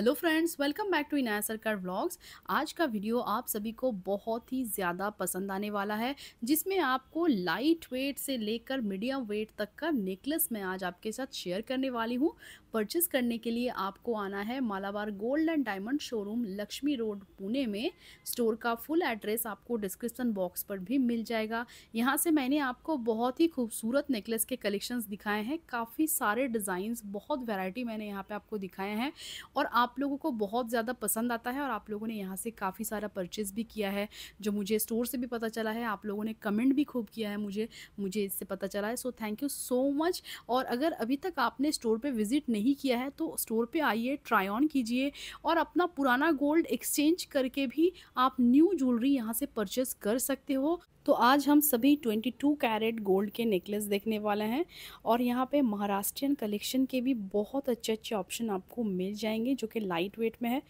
hello friends welcome back to Inaya Sarkar vlogs आज का video आप सभी को बहुत ही ज़्यादा पसंद आने वाला है जिसमें आपको लाइट वेट से लेकर मीडियम वेट तक का नेकलेस मैं आज आपके साथ शेयर करने वाली हूँ परचेस करने के लिए आपको आना है Malabar gold and diamond showroom Lakshmi road Pune में स्टोर का फुल एड्रेस आपको डिस्क्रिप्सन बॉक्स पर भी मिल जाएगा यहाँ से मैंने आपको बहुत ही खूबसूरत नेकलेस के कलेक्शंस दिखाए हैं काफ़ी सारे डिज़ाइंस बहुत वेराइटी मैंने यहाँ पर आपको दिखाए हैं और आप आप लोगों को बहुत ज़्यादा पसंद आता है और आप लोगों ने यहाँ से काफ़ी सारा परचेज़ भी किया है जो मुझे स्टोर से भी पता चला है आप लोगों ने कमेंट भी खूब किया है मुझे मुझे इससे पता चला है so thank you so much और अगर अभी तक आपने स्टोर पर विज़िट नहीं किया है तो स्टोर पर आइए ट्राई ऑन कीजिए और अपना पुराना गोल्ड एक्सचेंज करके भी आप न्यू ज्वेलरी यहाँ से परचेज़ कर सकते हो तो आज हम सभी 22 कैरेट गोल्ड के नेकलेस देखने वाले हैं और यहाँ पे महाराष्ट्रियन कलेक्शन के भी बहुत अच्छे अच्छे ऑप्शन आपको मिल जाएंगे जो कि लाइट वेट में है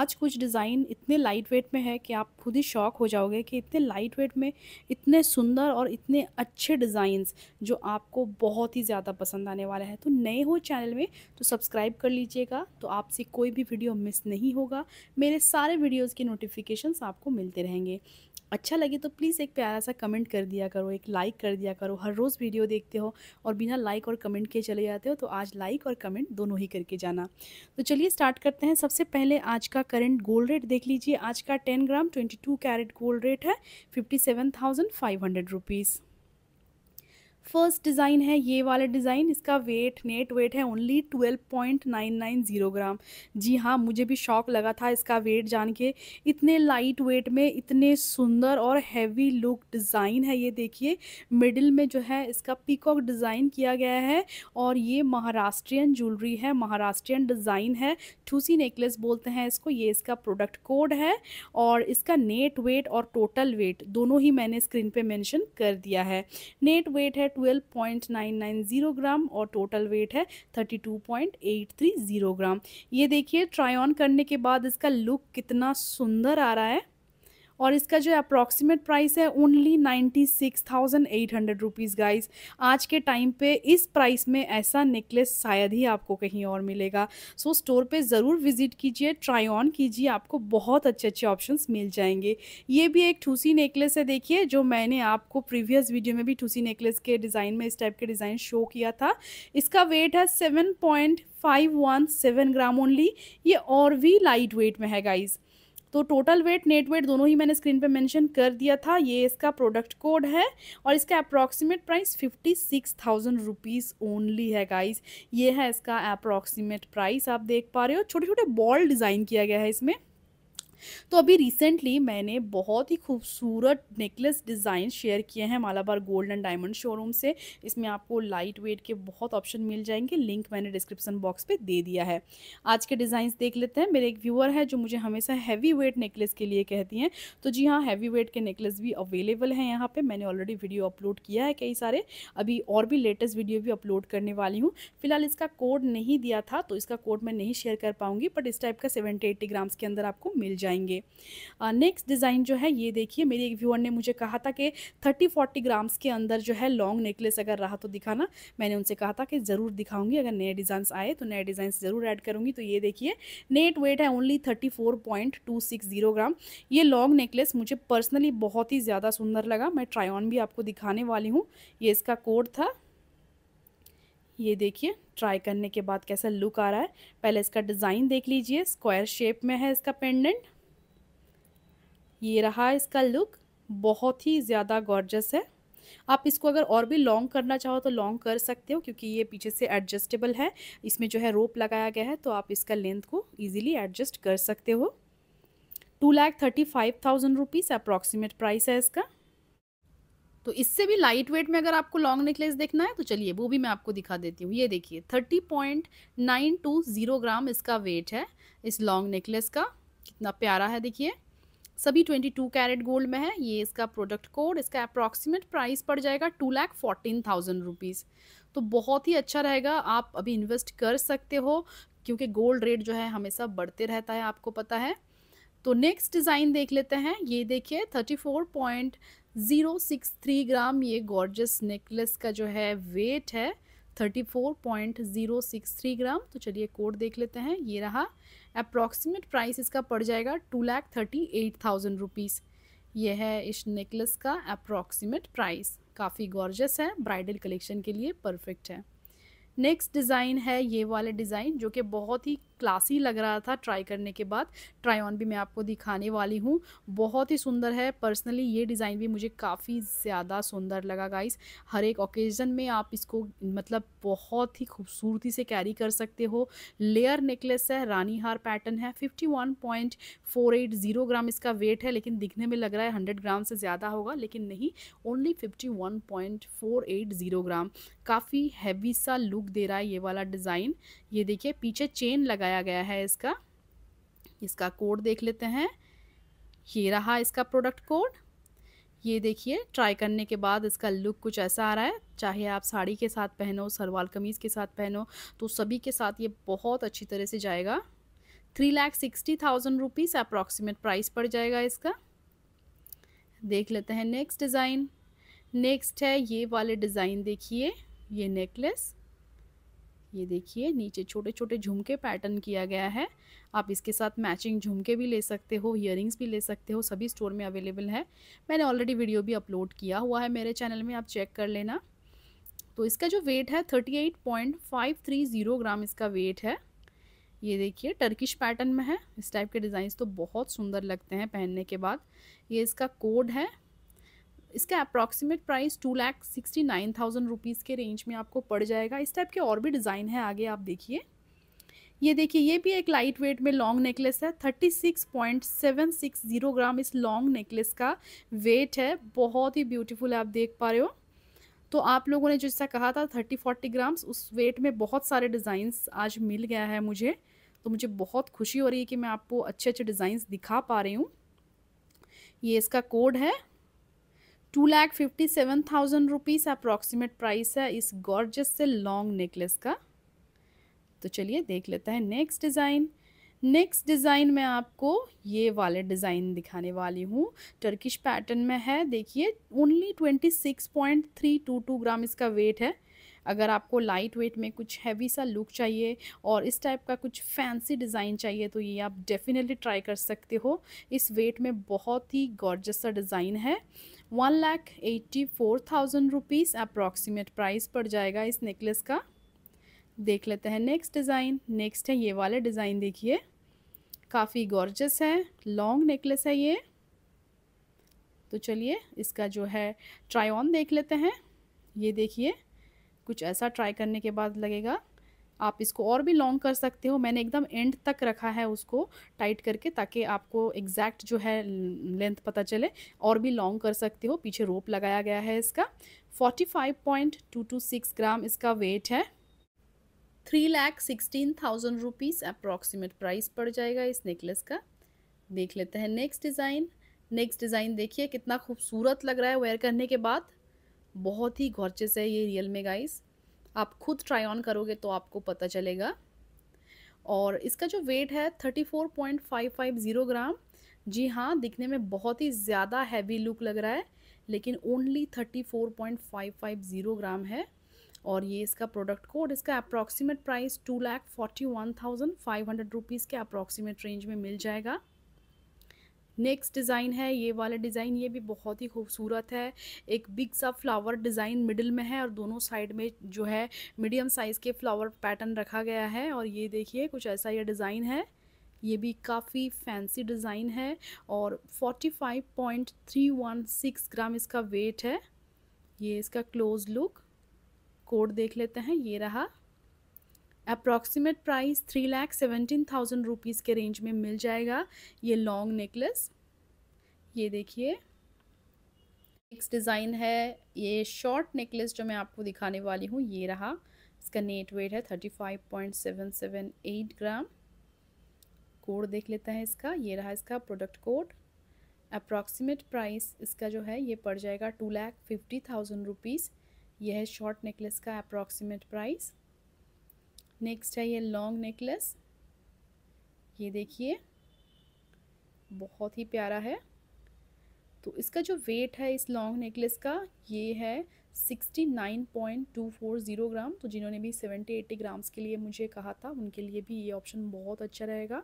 आज कुछ डिज़ाइन इतने लाइट वेट में है कि आप खुद ही शॉक हो जाओगे कि इतने लाइट वेट में इतने सुंदर और इतने अच्छे डिज़ाइंस जो आपको बहुत ही ज़्यादा पसंद आने वाला है तो नए हो चैनल में तो सब्सक्राइब कर लीजिएगा तो आपसे कोई भी वीडियो मिस नहीं होगा मेरे सारे वीडियोज़ के नोटिफिकेशन आपको मिलते रहेंगे अच्छा लगे तो प्लीज़ एक प्यारा सा कमेंट कर दिया करो एक लाइक कर दिया करो हर रोज़ वीडियो देखते हो और बिना लाइक और कमेंट के चले जाते हो तो आज लाइक और कमेंट दोनों ही करके जाना तो चलिए स्टार्ट करते हैं सबसे पहले आज का करंट गोल्ड रेट देख लीजिए आज का ten gram twenty two carat gold rate है fifty seven thousand five hundred rupees first design है ये वाला डिज़ाइन इसका वेट नेट वेट है only twelve point nine nine zero gram जी हाँ मुझे भी शौक लगा था इसका वेट जान के इतने लाइट वेट में इतने सुंदर और हैवी लुक डिज़ाइन है ये देखिए मिडिल में जो है इसका पीकॉक डिज़ाइन किया गया है और ये महाराष्ट्रियन ज्वेलरी है महाराष्ट्रियन डिज़ाइन है ठूसी नेकलेस बोलते हैं इसको ये इसका प्रोडक्ट कोड है और इसका नेट वेट और टोटल वेट दोनों ही मैंने स्क्रीन पर मैंशन कर दिया है नेट वेट है twelve point nine nine zero gram और टोटल वेट है thirty two point eight three zero gram ये देखिए ट्राई ऑन करने के बाद इसका लुक कितना सुंदर आ रहा है और इसका जो अप्रॉक्सीमेट प्राइस है only ninety six thousand eight hundred rupees guys आज के टाइम पे इस प्राइस में ऐसा नेकलेस शायद ही आपको कहीं और मिलेगा सो so, स्टोर पे ज़रूर विजिट कीजिए ट्राई ऑन कीजिए आपको बहुत अच्छे अच्छे ऑप्शन मिल जाएंगे ये भी एक ठूसी नेकलेस है देखिए जो मैंने आपको प्रीवियस वीडियो में भी ठूसी नेकलेस के डिज़ाइन में इस टाइप के डिज़ाइन शो किया था इसका वेट है seven point five one seven gram only ये और भी लाइट वेट में है गाइज़ तो टोटल वेट नेट वेट दोनों ही मैंने स्क्रीन पे मेंशन कर दिया था ये इसका प्रोडक्ट कोड है और इसका approximate price fifty six thousand rupees only है गाइस ये है इसका अप्रॉक्सीमेट प्राइस आप देख पा रहे हो छोटे छोटे बॉल डिज़ाइन किया गया है इसमें तो अभी रिसेंटली मैंने बहुत ही खूबसूरत नेकलेस डिज़ाइन शेयर किए हैं Malabar gold and diamond showroom से इसमें आपको लाइट वेट के बहुत ऑप्शन मिल जाएंगे लिंक मैंने डिस्क्रिप्सन बॉक्स पर दे दिया है आज के डिज़ाइन देख लेते हैं मेरे एक व्यूअर है जो मुझे हमेशा हैवी वेट नेकलेस के लिए कहती हैं तो जी हाँ हैवी वेट के नेकलेस भी अवेलेबल हैं यहाँ पर मैंने ऑलरेडी वीडियो अपलोड किया है कई सारे अभी और भी लेटेस्ट वीडियो भी अपलोड करने वाली हूँ फिलहाल इसका कोड नहीं दिया था तो इसका कोड मैं नहीं शेयर कर पाऊँगी बट इस टाइप का सेवेंटी एट्टी ग्राम्स के अंदर आपको मिल जाए जाएंगे नेक्स्ट डिज़ाइन जो है ये देखिए मेरी एक व्यूअर ने मुझे कहा था कि थर्टी फोर्टी ग्राम्स के अंदर जो है लॉन्ग नेकलेस अगर रहा तो दिखाना मैंने उनसे कहा था कि ज़रूर दिखाऊंगी अगर नए डिज़ाइन आए तो नए डिज़ाइन ज़रूर ऐड करूँगी तो ये देखिए नेट वेट है ओनली थर्टी ग्राम ये लॉन्ग नेकलेस मुझे पर्सनली बहुत ही ज़्यादा सुंदर लगा मैं ट्राई ऑन भी आपको दिखाने वाली हूँ ये इसका कोड था ये देखिए ट्राई करने के बाद कैसा लुक आ रहा है पहले इसका डिज़ाइन देख लीजिए स्क्वायर शेप में है इसका पेंडेंट ये रहा इसका लुक बहुत ही ज़्यादा गॉर्जस है आप इसको अगर और भी लॉन्ग करना चाहो तो लॉन्ग कर सकते हो क्योंकि ये पीछे से एडजस्टेबल है इसमें जो है रोप लगाया गया है तो आप इसका लेंथ को ईजिली एडजस्ट कर सकते हो two lakh thirty five thousand rupees approximate price है इसका तो इससे भी लाइट वेट में अगर आपको लॉन्ग नेकलेस देखना है तो चलिए वो भी मैं आपको दिखा देती हूँ ये देखिए thirty point nine two zero gram इसका वेट है इस लॉन्ग नेकलेस का कितना प्यारा है देखिए सभी 22 कैरेट गोल्ड में है ये इसका प्रोडक्ट कोड इसका अप्रॉक्सीमेट प्राइस पड़ जाएगा two lakh fourteen thousand rupees तो बहुत ही अच्छा रहेगा आप अभी इन्वेस्ट कर सकते हो क्योंकि गोल्ड रेट जो है हमेशा बढ़ते रहता है आपको पता है तो नेक्स्ट डिज़ाइन देख लेते हैं ये देखिए thirty four point zero six three gram ये गॉर्जस नेकलेस का जो है वेट है thirty four point zero six three gram तो चलिए कोड देख लेते हैं ये रहा अप्रॉक्सीमेट प्राइस इसका पड़ जाएगा two lakh thirty eight thousand rupees यह है इस नेकलेस का अप्रॉक्सीमेट प्राइस काफ़ी गॉर्जस है ब्राइडल कलेक्शन के लिए परफेक्ट है नेक्स्ट डिज़ाइन है ये वाला डिज़ाइन जो कि बहुत ही क्लासी लग रहा था ट्राई करने के बाद ट्राई ऑन भी मैं आपको दिखाने वाली हूँ बहुत ही सुंदर है पर्सनली ये डिज़ाइन भी मुझे काफ़ी ज़्यादा सुंदर लगा गाइस हर एक ओकेज़न में आप इसको मतलब बहुत ही खूबसूरती से कैरी कर सकते हो लेयर नेकलेस है रानी हार पैटर्न है fifty one point four eight zero gram इसका वेट है लेकिन दिखने में लग रहा है हंड्रेड ग्राम से ज़्यादा होगा लेकिन नहीं only fifty one point four eight zero gram काफ़ी हैवी सा लुक दे रहा है ये वाला डिज़ाइन ये देखिए पीछे चेन लगाया गया है इसका इसका कोड देख लेते हैं ये रहा इसका प्रोडक्ट कोड ये देखिए ट्राई करने के बाद इसका लुक कुछ ऐसा आ रहा है चाहे आप साड़ी के साथ पहनो सलवार कमीज़ के साथ पहनो तो सभी के साथ ये बहुत अच्छी तरह से जाएगा three lakh sixty thousand rupees approximate price पड़ जाएगा इसका देख लेते हैं नेक्स्ट डिज़ाइन नेक्स्ट है ये वाले डिज़ाइन देखिए ये नेकलेस ये देखिए नीचे छोटे छोटे झुमके पैटर्न किया गया है आप इसके साथ मैचिंग झुमके भी ले सकते हो ईयरिंग्स भी ले सकते हो सभी स्टोर में अवेलेबल है मैंने ऑलरेडी वीडियो भी अपलोड किया हुआ है मेरे चैनल में आप चेक कर लेना तो इसका जो वेट है 38.530 ग्राम इसका वेट है ये देखिए टर्किश पैटर्न में है इस टाइप के डिज़ाइंस तो बहुत सुंदर लगते हैं पहनने के बाद ये इसका कोड है इसका approximate price two lakh sixty nine thousand rupees के रेंज में आपको पड़ जाएगा इस टाइप के और भी डिज़ाइन है आगे आप देखिए ये देखिए ये भी एक लाइट वेट में लॉन्ग नेकलेस है thirty six point seven six zero gram इस लॉन्ग नेकलेस का वेट है बहुत ही ब्यूटीफुल है आप देख पा रहे हो तो आप लोगों ने जैसा कहा था थर्टी फोर्टी ग्राम्स उस वेट में बहुत सारे डिज़ाइंस आज मिल गया है मुझे तो मुझे बहुत खुशी हो रही है कि मैं आपको अच्छे अच्छे डिज़ाइंस दिखा पा रही हूँ ये इसका कोड है two lakh fifty seven thousand rupees approximate price है इस गॉर्जस से लॉन्ग नेकलेस का तो चलिए देख लेते हैं नेक्स्ट डिज़ाइन नेक्स्ट डिज़ाइन में आपको ये वाले डिज़ाइन दिखाने वाली हूँ टर्किश पैटर्न में है देखिए only twenty six point three two two gram इसका वेट है अगर आपको लाइट वेट में कुछ हैवी सा लुक चाहिए और इस टाइप का कुछ फैंसी डिज़ाइन चाहिए तो ये आप डेफिनेटली ट्राई कर सकते हो इस वेट में बहुत ही गॉर्जस सा डिज़ाइन है one lakh eighty four thousand rupees approximate price पड़ जाएगा इस नेकलेस का देख लेते हैं नेक्स्ट डिज़ाइन नेक्स्ट है ये वाला डिज़ाइन देखिए काफ़ी गॉर्जस है लॉन्ग नेकलेस है ये तो चलिए इसका जो है ट्राई ऑन देख लेते हैं ये देखिए कुछ ऐसा ट्राई करने के बाद लगेगा आप इसको और भी लॉन्ग कर सकते हो मैंने एकदम एंड तक रखा है उसको टाइट करके ताकि आपको एग्जैक्ट जो है लेंथ पता चले और भी लॉन्ग कर सकते हो पीछे रोप लगाया गया है इसका 45.226 ग्राम इसका वेट है three lakh sixteen thousand rupees approximate price पड़ जाएगा इस नेकलेस का देख लेते हैं नेक्स्ट डिज़ाइन नेक्स्ट डिज़ाइन देखिए कितना खूबसूरत लग रहा है वेयर करने के बाद बहुत ही गॉर्चेस है ये रियल में गाइस आप खुद ट्राई ऑन करोगे तो आपको पता चलेगा और इसका जो वेट है thirty four point five five zero gram जी हाँ दिखने में बहुत ही ज़्यादा हैवी लुक लग रहा है लेकिन only thirty four point five five zero gram है और ये इसका प्रोडक्ट कोड इसका approximate price two lakh forty one thousand five hundred rupees के अप्रॉक्सीमेट रेंज में मिल जाएगा नेक्स्ट डिज़ाइन है ये वाला डिज़ाइन ये भी बहुत ही खूबसूरत है एक बिग सा फ्लावर डिज़ाइन मिडिल में है और दोनों साइड में जो है मीडियम साइज़ के फ्लावर पैटर्न रखा गया है और ये देखिए कुछ ऐसा ये डिज़ाइन है ये भी काफ़ी फैंसी डिज़ाइन है और 45.316 ग्राम इसका वेट है ये इसका क्लोज लुक कोड देख लेते हैं ये रहा approximate price three lakh seventeen thousand rupees के रेंज में मिल जाएगा ये लॉन्ग नेकलेस ये देखिए नेक्स्ट डिज़ाइन है ये शॉर्ट नेकलेस जो मैं आपको दिखाने वाली हूँ ये रहा इसका नेट वेट है thirty five point seven seven eight gram code देख लेता है इसका ये रहा इसका प्रोडक्ट कोड अप्रॉक्सीमेट प्राइस इसका जो है ये पड़ जाएगा two lakh fifty thousand rupees यह है शॉर्ट नेकलेस का अप्रॉक्सीमेट प्राइस नेक्स्ट है ये लॉन्ग नेकलेस ये देखिए बहुत ही प्यारा है तो इसका जो वेट है इस लॉन्ग नेकलेस का ये है sixty nine point two four zero gram तो जिन्होंने भी सेवेंटी एट्टी ग्राम्स के लिए मुझे कहा था उनके लिए भी ये ऑप्शन बहुत अच्छा रहेगा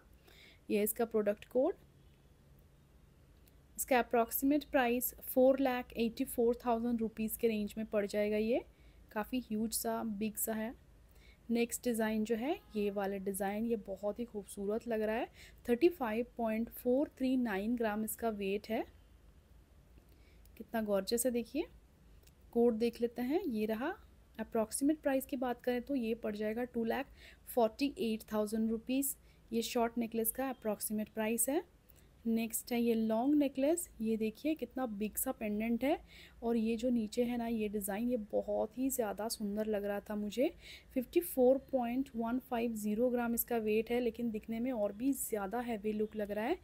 ये इसका प्रोडक्ट कोड इसका approximate price four lakh eighty four thousand rupees के रेंज में पड़ जाएगा ये काफ़ी ह्यूज सा बिग सा है नेक्स्ट डिज़ाइन जो है ये वाला डिज़ाइन ये बहुत ही खूबसूरत लग रहा है thirty five point four three nine gram इसका वेट है कितना गॉर्जस है देखिए कोड देख लेते हैं ये रहा अप्रॉक्सीमेट प्राइस की बात करें तो ये पड़ जाएगा two lakh forty eight thousand rupees ये शॉर्ट नेकलेस का अप्रॉक्सीमेट प्राइस है नेक्स्ट है ये लॉन्ग नेकलेस ये देखिए कितना बिग सा पेंडेंट है और ये जो नीचे है ना ये डिज़ाइन ये बहुत ही ज़्यादा सुंदर लग रहा था मुझे 54.150 ग्राम इसका वेट है लेकिन दिखने में और भी ज़्यादा हैवी लुक लग रहा है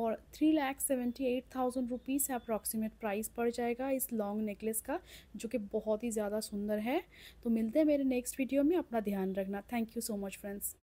और three lakh seventy eight thousand rupees है अप्रॉक्सीमेट प्राइस पड़ जाएगा इस लॉन्ग नेकलेस का जो कि बहुत ही ज़्यादा सुंदर है तो मिलते हैं मेरे नेक्स्ट वीडियो में अपना ध्यान रखना thank you so much friends